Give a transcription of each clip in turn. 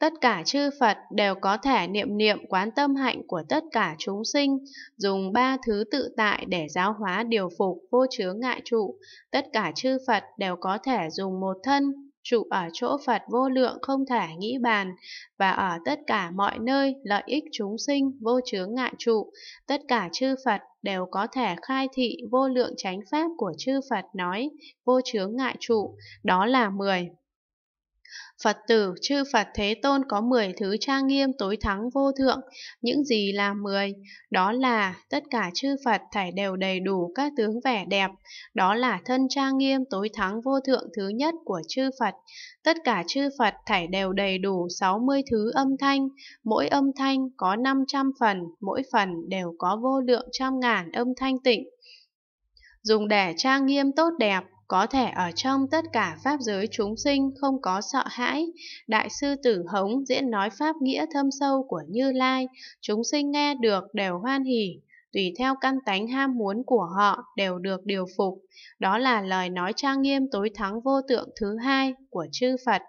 Tất cả chư Phật đều có thể niệm niệm quán tâm hạnh của tất cả chúng sinh, dùng ba thứ tự tại để giáo hóa điều phục vô chứa ngại trụ. Tất cả chư Phật đều có thể dùng một thân, trụ ở chỗ Phật vô lượng không thể nghĩ bàn, và ở tất cả mọi nơi lợi ích chúng sinh vô chứa ngại trụ. Tất cả chư Phật đều có thể khai thị vô lượng chánh pháp của chư Phật nói, vô chứa ngại trụ, đó là mười Phật tử chư Phật Thế Tôn có 10 thứ trang nghiêm tối thắng vô thượng, những gì là 10? Đó là tất cả chư Phật thải đều đầy đủ các tướng vẻ đẹp, đó là thân trang nghiêm tối thắng vô thượng thứ nhất của chư Phật. Tất cả chư Phật thải đều đầy đủ 60 thứ âm thanh, mỗi âm thanh có 500 phần, mỗi phần đều có vô lượng trăm ngàn âm thanh tịnh dùng để trang nghiêm tốt đẹp, có thể ở trong tất cả pháp giới chúng sinh không có sợ hãi. Đại sư Tử Hống diễn nói pháp nghĩa thâm sâu của Như Lai, chúng sinh nghe được đều hoan hỉ, tùy theo căn tánh ham muốn của họ đều được điều phục. Đó là lời nói trang nghiêm tối thắng vô tượng thứ hai của chư Phật.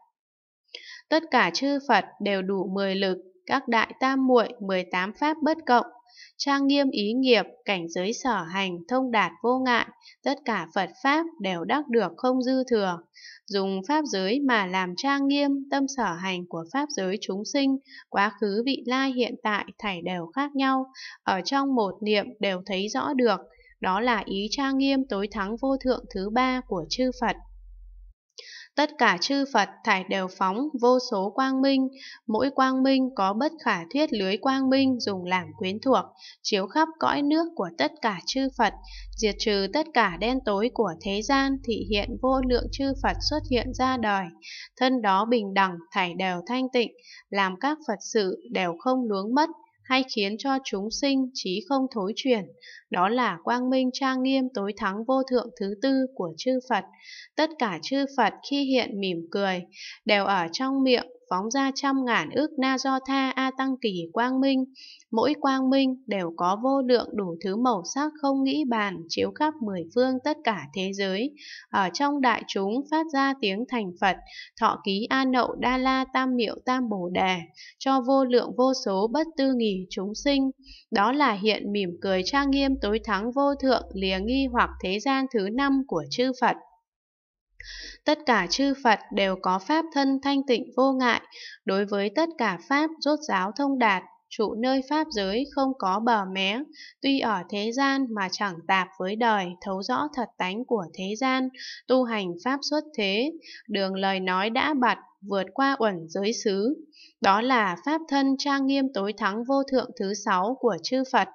Tất cả chư Phật đều đủ 10 lực, các đại tam muội 18 pháp bất cộng, trang nghiêm ý nghiệp, cảnh giới sở hành, thông đạt vô ngại, tất cả Phật Pháp đều đắc được không dư thừa. Dùng Pháp giới mà làm trang nghiêm, tâm sở hành của Pháp giới chúng sinh, quá khứ vị lai hiện tại thảy đều khác nhau, ở trong một niệm đều thấy rõ được, đó là ý trang nghiêm tối thắng vô thượng thứ ba của chư Phật. Tất cả chư Phật thải đều phóng vô số quang minh, mỗi quang minh có bất khả thuyết lưới quang minh dùng làm quyến thuộc, chiếu khắp cõi nước của tất cả chư Phật, diệt trừ tất cả đen tối của thế gian thị hiện vô lượng chư Phật xuất hiện ra đời. Thân đó bình đẳng, thải đều thanh tịnh, làm các Phật sự đều không luống mất, hay khiến cho chúng sinh trí không thối chuyển, đó là quang minh trang nghiêm tối thắng vô thượng thứ tư của chư Phật. Tất cả chư Phật khi hiện mỉm cười, đều ở trong miệng phóng ra trăm ngàn ước na do tha a tăng kỳ quang minh mỗi quang minh đều có vô lượng đủ thứ màu sắc không nghĩ bàn chiếu khắp mười phương tất cả thế giới ở trong đại chúng phát ra tiếng thành phật thọ ký a nậu đa la tam miệu tam bồ đề cho vô lượng vô số bất tư nghỉ chúng sinh đó là hiện mỉm cười trang nghiêm tối thắng vô thượng lìa nghi hoặc thế gian thứ năm của chư phật Tất cả chư Phật đều có pháp thân thanh tịnh vô ngại, đối với tất cả pháp rốt giáo thông đạt, trụ nơi pháp giới không có bờ mé, tuy ở thế gian mà chẳng tạp với đời, thấu rõ thật tánh của thế gian, tu hành pháp xuất thế, đường lời nói đã bật, vượt qua uẩn giới xứ. Đó là pháp thân trang nghiêm tối thắng vô thượng thứ sáu của chư Phật.